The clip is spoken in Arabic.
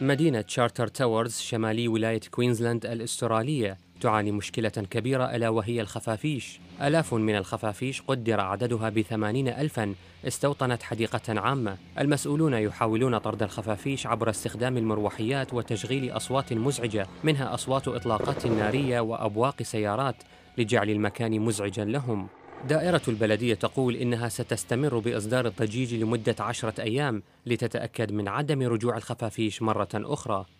مدينة شارتر تاورز شمالي ولاية كوينزلاند الأسترالية تعاني مشكلة كبيرة ألا وهي الخفافيش ألاف من الخفافيش قدر عددها بثمانين ألفا استوطنت حديقة عامة المسؤولون يحاولون طرد الخفافيش عبر استخدام المروحيات وتشغيل أصوات مزعجة منها أصوات إطلاقات نارية وأبواق سيارات لجعل المكان مزعجا لهم دائرة البلدية تقول إنها ستستمر بإصدار الضجيج لمدة عشرة أيام لتتأكد من عدم رجوع الخفافيش مرة أخرى